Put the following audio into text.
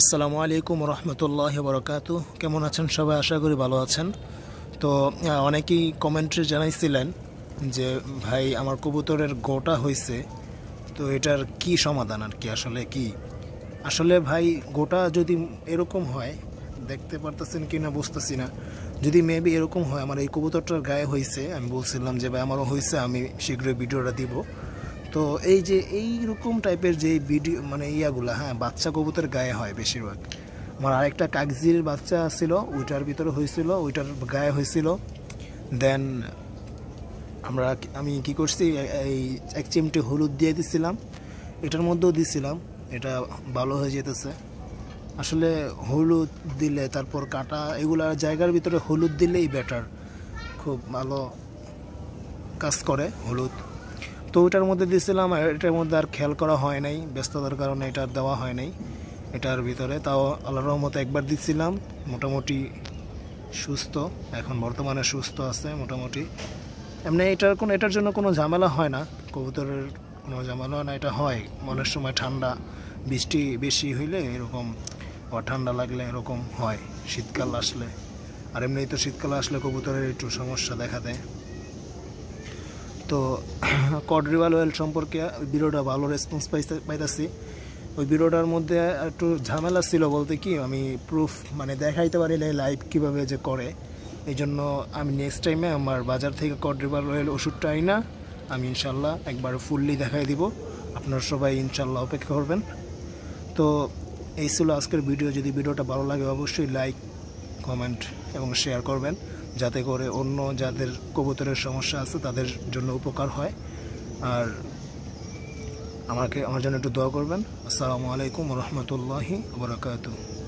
আসসালামু আলাইকুম রহমতুল্লাহ বরকাত কেমন আছেন সবাই আশা করি ভালো আছেন তো অনেকেই কমেন্ট্রি জানাইছিলেন যে ভাই আমার কবুতরের গোটা হয়েছে তো এটার কি সমাধান আর কি আসলে কি আসলে ভাই গোটা যদি এরকম হয় দেখতে পারতেছেন কি না বুঝতেছি না যদি মেবি এরকম হয় আমার এই কবুতরটার গায়ে হয়েছে আমি বলছিলাম যে ভাই আমারও হয়েছে আমি শীঘ্রই ভিডিওটা দিব তো এই যে এই রকম টাইপের যে ভিডিও মানে ইয়াগুলো হ্যাঁ বাচ্চা কবুতর গায়ে হয় বেশিরভাগ আমার আরেকটা কাগজির বাচ্চা ছিল ওইটার ভিতরে হয়েছিল ওইটার গায়ে হয়েছিল দেন আমরা আমি কি করছি এই এক চিমটি হলুদ দিয়ে দিছিলাম এটার মধ্যেও দিছিলাম এটা ভালো হয়ে যেতেছে আসলে হলুদ দিলে তারপর কাটা এগুলার জায়গার ভিতরে হলুদ দিলেই বেটার খুব ভালো কাজ করে হলুদ তো ওটার মধ্যে দিয়েছিলাম আর এটার মধ্যে আর খেয়াল করা হয় নাই ব্যস্ততার কারণে এটা আর দেওয়া হয় নাই এটার ভিতরে তাও আল্লাহ রহমতে একবার দিচ্ছিলাম মোটামুটি সুস্থ এখন বর্তমানে সুস্থ আছে মোটামুটি এমনি এটার কোনো এটার জন্য কোনো ঝামেলা হয় না কবুতরের কোনো ঝামেলা হয় না এটা হয় অনেক সময় ঠান্ডা বৃষ্টি বেশি হইলে এরকম বা ঠান্ডা লাগলে এরকম হয় শীতকাল আসলে আর এমনি তো শীতকাল আসলে কবুতরের একটু সমস্যা দেখা দেয় তো কডরিওয়াল অয়েল সম্পর্কে বিরোটা ভালো রেসপন্স পাইতে পাইতেছি ওই বিরোটার মধ্যে একটু ঝামেলা ছিল বলতে কি আমি প্রুফ মানে দেখাইতে পারি লাইভ কীভাবে যে করে এই জন্য আমি নেক্সট টাইমে আমার বাজার থেকে কডরিওয়াল অয়েল ওষুধটা আই না আমি ইনশাল্লাহ একবার ফুললি দেখাই দিব আপনারা সবাই ইনশাল্লাহ অপেক্ষা করবেন তো এই ছিল আজকের ভিডিও যদি ভিডিওটা ভালো লাগে অবশ্যই লাইক কমেন্ট এবং শেয়ার করবেন যাতে করে অন্য যাদের কবুতরের সমস্যা আছে তাদের জন্য উপকার হয় আর আমাকে আমার জন্য একটু দোয়া করবেন আসসালামু আলাইকুম রহমতুল্লাহি বরাকাতু